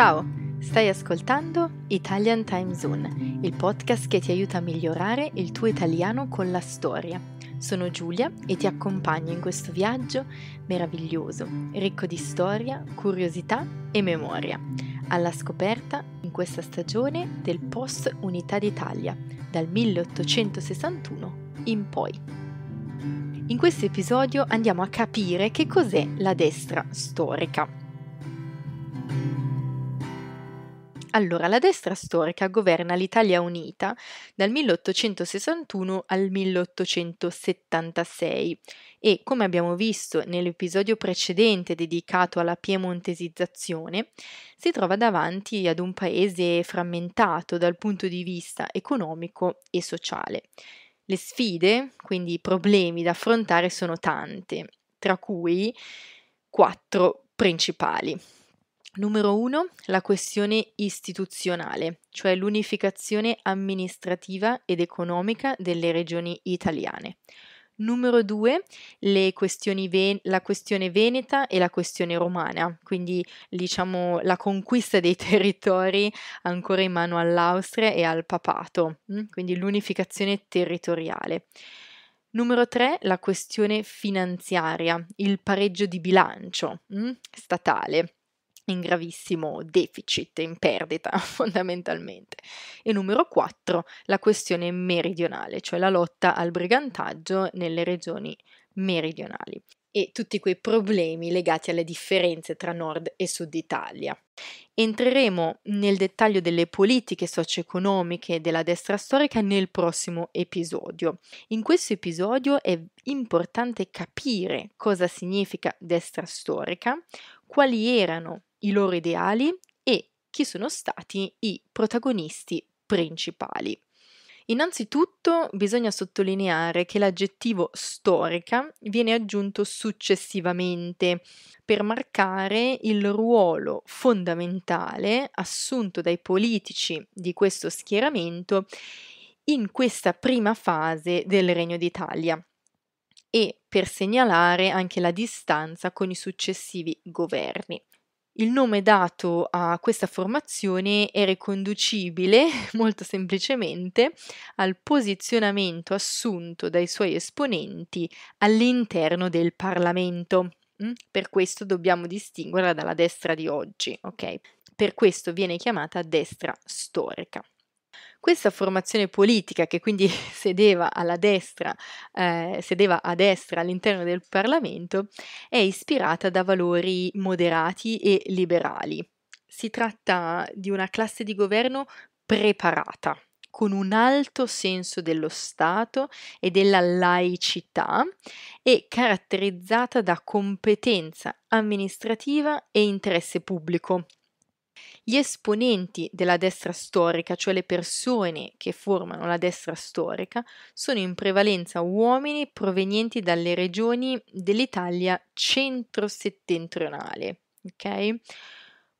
Ciao, stai ascoltando Italian Time Zone, il podcast che ti aiuta a migliorare il tuo italiano con la storia. Sono Giulia e ti accompagno in questo viaggio meraviglioso, ricco di storia, curiosità e memoria, alla scoperta in questa stagione del post Unità d'Italia, dal 1861 in poi. In questo episodio andiamo a capire che cos'è la destra storica. Allora, la destra storica governa l'Italia unita dal 1861 al 1876 e, come abbiamo visto nell'episodio precedente dedicato alla piemontesizzazione, si trova davanti ad un paese frammentato dal punto di vista economico e sociale. Le sfide, quindi i problemi da affrontare, sono tante, tra cui quattro principali. Numero 1. La questione istituzionale, cioè l'unificazione amministrativa ed economica delle regioni italiane. Numero 2. Ven- la questione veneta e la questione romana, quindi diciamo la conquista dei territori ancora in mano all'Austria e al papato, mm? quindi l'unificazione territoriale. Numero 3, la questione finanziaria, il pareggio di bilancio mm? statale in gravissimo deficit, in perdita fondamentalmente. E numero 4, la questione meridionale, cioè la lotta al brigantaggio nelle regioni meridionali e tutti quei problemi legati alle differenze tra nord e sud Italia. Entreremo nel dettaglio delle politiche socio-economiche della destra storica nel prossimo episodio. In questo episodio è importante capire cosa significa destra storica, quali erano i loro ideali e chi sono stati i protagonisti principali. Innanzitutto bisogna sottolineare che l'aggettivo storica viene aggiunto successivamente per marcare il ruolo fondamentale assunto dai politici di questo schieramento in questa prima fase del Regno d'Italia e per segnalare anche la distanza con i successivi governi. Il nome dato a questa formazione è riconducibile molto semplicemente al posizionamento assunto dai suoi esponenti all'interno del Parlamento. Mm? Per questo dobbiamo distinguerla dalla destra di oggi, ok? Per questo viene chiamata destra storica. Questa formazione politica, che quindi sedeva, destra, eh, sedeva a destra all'interno del Parlamento, è ispirata da valori moderati e liberali. Si tratta di una classe di governo preparata, con un alto senso dello Stato e della laicità e caratterizzata da competenza amministrativa e interesse pubblico, gli esponenti della destra storica, cioè le persone che formano la destra storica, sono in prevalenza uomini provenienti dalle regioni dell'Italia centro-settentrionale. Okay?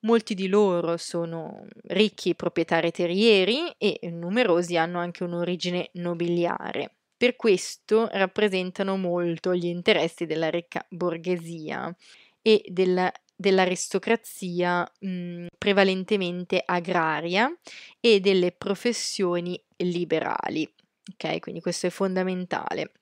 Molti di loro sono ricchi proprietari terrieri e numerosi hanno anche un'origine nobiliare. Per questo rappresentano molto gli interessi della ricca borghesia e della dell'aristocrazia mh, mhmm, prevalentemente agraria e delle professioni liberali. Ok, quindi questo è fondamentale.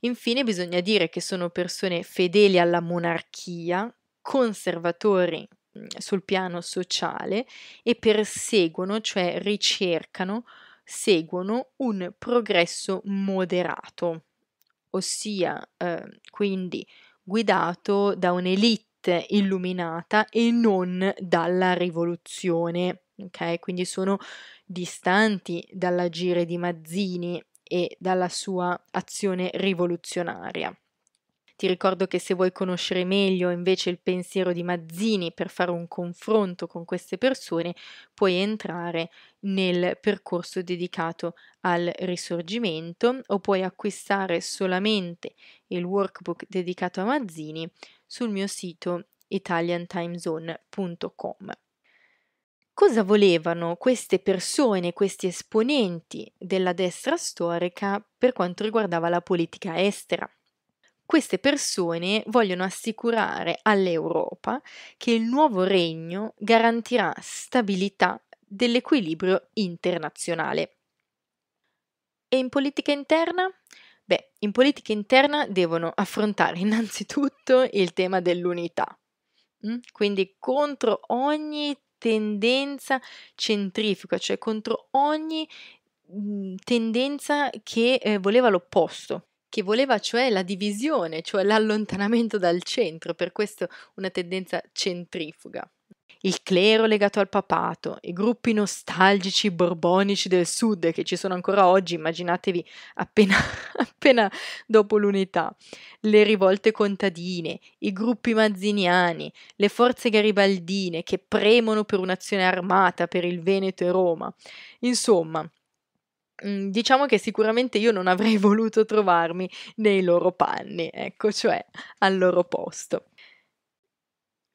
Infine bisogna dire che sono persone fedeli alla monarchia, conservatori mhmm, sul piano sociale e perseguono, cioè ricercano, seguono un progresso moderato, ossia eh, quindi guidato da un'elite elite illuminata e non dalla rivoluzione. Ok, Quindi sono distanti dall'agire di Mazzini e dalla sua azione rivoluzionaria. Ti ricordo che se vuoi conoscere meglio invece il pensiero di Mazzini per fare un confronto con queste persone, puoi entrare nel percorso dedicato al risorgimento o puoi acquistare solamente il workbook dedicato a Mazzini sul mio sito italiantimezone.com. Cosa volevano queste persone, questi esponenti della destra storica per quanto riguardava la politica estera? Queste persone vogliono assicurare all'Europa che il nuovo regno garantirà stabilità dell'equilibrio internazionale. E in politica interna? Beh, in politica interna devono affrontare innanzitutto il tema dell'unità, mm? quindi contro ogni tendenza centrifuga, cioè contro ogni mm, tendenza che eh, voleva l'opposto, che voleva cioè la divisione, cioè l'allontanamento dal centro, per questo una tendenza centrifuga il clero legato al papato, i gruppi nostalgici borbonici del sud che ci sono ancora oggi, immaginatevi appena, appena dopo l'unità, le rivolte contadine, i gruppi mazziniani, le forze garibaldine che premono per un'azione armata per il Veneto e Roma. Insomma, mm, diciamo che sicuramente io non avrei voluto trovarmi nei loro panni, ecco, cioè al loro posto.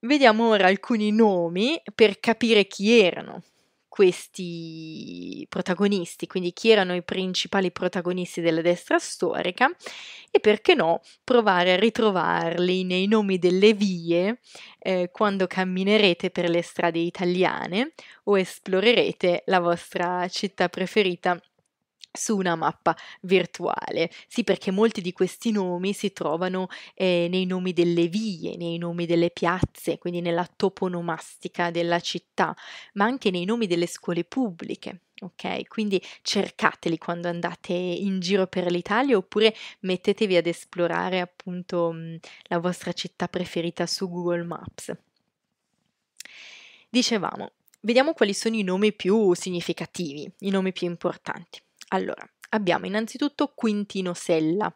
Vediamo ora alcuni nomi per capire chi erano questi protagonisti, quindi chi erano i principali protagonisti della destra storica e perché no provare a ritrovarli nei nomi delle vie eh, quando camminerete per le strade italiane o esplorerete la vostra città preferita su una mappa virtuale. Sì, perché molti di questi nomi si trovano eh, nei nomi delle vie, nei nomi delle piazze, quindi nella toponomastica della città, ma anche nei nomi delle scuole pubbliche. Ok, quindi cercateli quando andate in giro per l'Italia oppure mettetevi ad esplorare appunto mm, la vostra città preferita su Google Maps. Dicevamo, vediamo quali sono i nomi più significativi, i nomi più importanti. Allora, abbiamo innanzitutto Quintino Sella,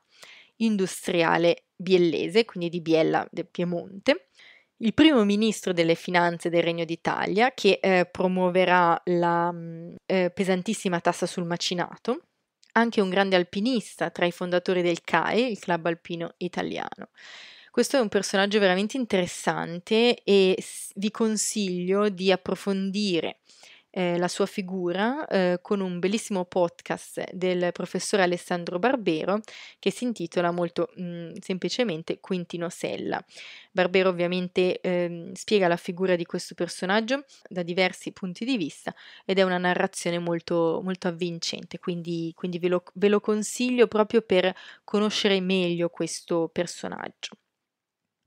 industriale biellese, quindi di Biella del Piemonte, il primo ministro delle finanze del Regno d'Italia che eh, promuoverà la mm, eh, pesantissima tassa sul macinato, anche un grande alpinista tra i fondatori del CAE, il Club Alpino Italiano. Questo è un personaggio veramente interessante e vi consiglio di approfondire eh, la sua figura eh, con un bellissimo podcast del professore Alessandro Barbero che si intitola molto mh, mm, semplicemente Quintino Sella. Barbero ovviamente eh, spiega la figura di questo personaggio da diversi punti di vista ed è una narrazione molto, molto avvincente, quindi, quindi ve, lo, ve lo consiglio proprio per conoscere meglio questo personaggio.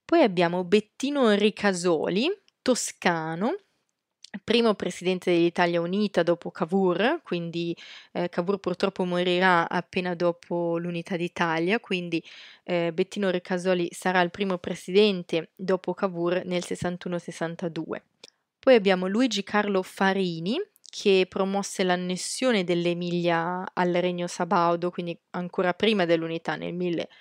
Poi abbiamo Bettino Ricasoli, toscano, primo presidente dell'Italia Unita dopo Cavour, quindi eh, Cavour purtroppo morirà appena dopo l'Unità d'Italia, quindi eh, Bettino Ricasoli sarà il primo presidente dopo Cavour nel 61-62. Poi abbiamo Luigi Carlo Farini che promosse l'annessione dell'Emilia al Regno Sabaudo, quindi ancora prima dell'Unità nel 1800.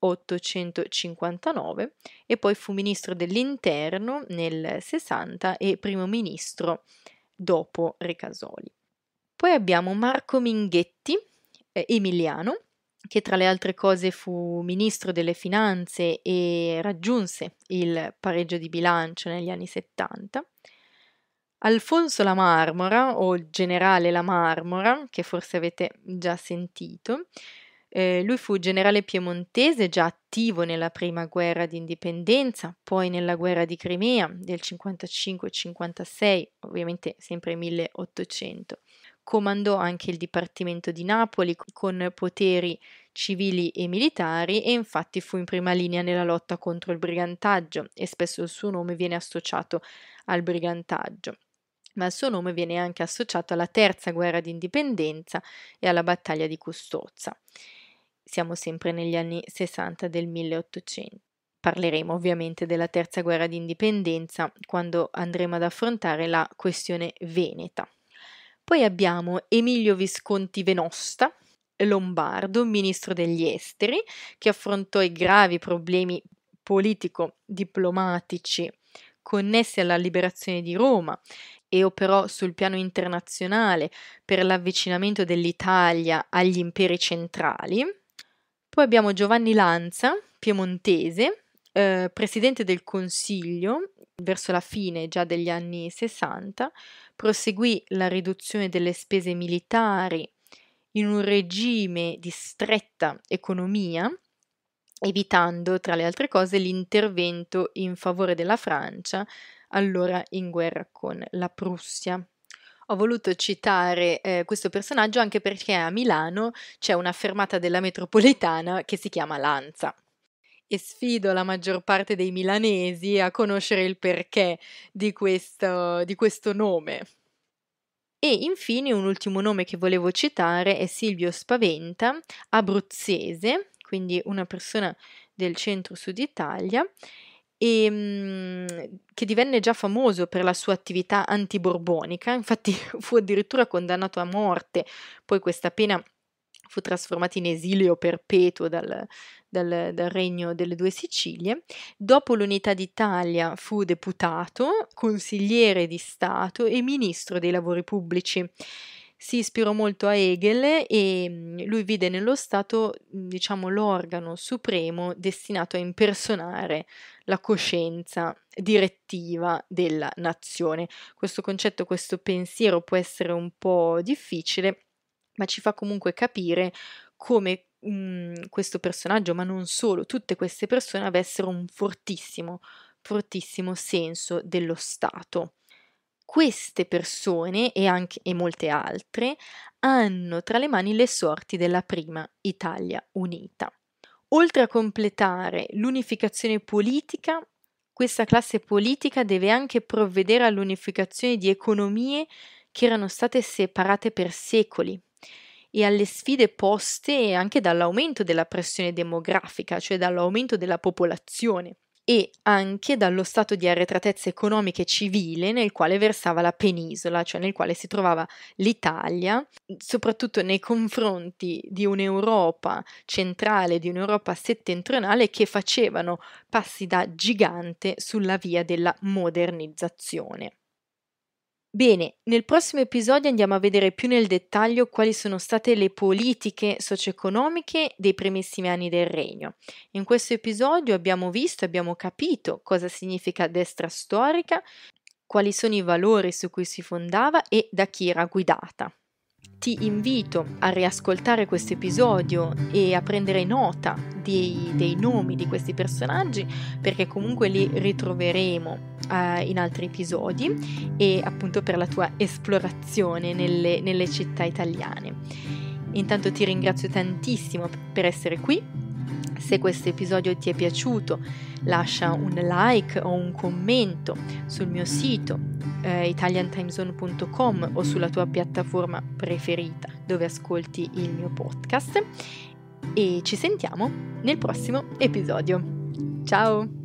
1859 e poi fu ministro dell'interno nel 60 e primo ministro dopo Recasoli. Poi abbiamo Marco Minghetti, eh, emiliano, che tra le altre cose fu ministro delle finanze e raggiunse il pareggio di bilancio negli anni 70. Alfonso La Marmora o generale La Marmora, che forse avete già sentito, eh, lui fu generale piemontese già attivo nella prima guerra di indipendenza, poi nella guerra di Crimea del 55-56, ovviamente sempre 1800. Comandò anche il Dipartimento di Napoli con poteri civili e militari e infatti fu in prima linea nella lotta contro il brigantaggio e spesso il suo nome viene associato al brigantaggio ma il suo nome viene anche associato alla terza guerra di indipendenza e alla battaglia di Custozza. Siamo sempre negli anni 60 del 1800. Parleremo ovviamente della terza guerra d'indipendenza quando andremo ad affrontare la questione veneta. Poi abbiamo Emilio Visconti Venosta, lombardo, ministro degli esteri, che affrontò i gravi problemi politico-diplomatici connessi alla liberazione di Roma e operò sul piano internazionale per l'avvicinamento dell'Italia agli imperi centrali. Poi abbiamo Giovanni Lanza, piemontese, eh, presidente del Consiglio verso la fine già degli anni 60, proseguì la riduzione delle spese militari in un regime di stretta economia, evitando tra le altre cose l'intervento in favore della Francia, allora in guerra con la Prussia ho voluto citare eh, questo personaggio anche perché a Milano c'è una fermata della metropolitana che si chiama Lanza e sfido la maggior parte dei milanesi a conoscere il perché di questo, di questo nome. E infine un ultimo nome che volevo citare è Silvio Spaventa, abruzzese, quindi una persona del centro-sud Italia, e, ehm, che divenne già famoso per la sua attività antiborbonica, infatti fu addirittura condannato a morte, poi questa pena fu trasformata in esilio perpetuo dal, dal, dal, regno delle due Sicilie. Dopo l'unità d'Italia fu deputato, consigliere di Stato e ministro dei lavori pubblici si ispirò molto a Hegel e mhmm, lui vide nello Stato, mhmm, diciamo, l'organo supremo destinato a impersonare la coscienza direttiva della nazione. Questo concetto, questo pensiero può essere un po' difficile, ma ci fa comunque capire come mhmm, questo personaggio, ma non solo, tutte queste persone avessero un fortissimo fortissimo senso dello Stato queste persone e, anche, e molte altre hanno tra le mani le sorti della prima Italia unita. Oltre a completare l'unificazione politica, questa classe politica deve anche provvedere all'unificazione di economie che erano state separate per secoli e alle sfide poste anche dall'aumento della pressione demografica, cioè dall'aumento della popolazione e anche dallo stato di arretratezza economica e civile nel quale versava la penisola, cioè nel quale si trovava l'Italia, soprattutto nei confronti di un'Europa centrale, di un'Europa settentrionale che facevano passi da gigante sulla via della modernizzazione. Bene, nel prossimo episodio andiamo a vedere più nel dettaglio quali sono state le politiche socio-economiche dei primissimi anni del regno. In questo episodio abbiamo visto e abbiamo capito cosa significa destra storica, quali sono i valori su cui si fondava e da chi era guidata ti invito a riascoltare questo episodio e a prendere nota dei, dei, nomi di questi personaggi perché comunque li ritroveremo eh, in altri episodi e appunto per la tua esplorazione nelle, nelle città italiane. Intanto ti ringrazio tantissimo per essere qui se questo episodio ti è piaciuto, lascia un like o un commento sul mio sito eh, italiantimezone.com o sulla tua piattaforma preferita dove ascolti il mio podcast e ci sentiamo nel prossimo episodio. Ciao!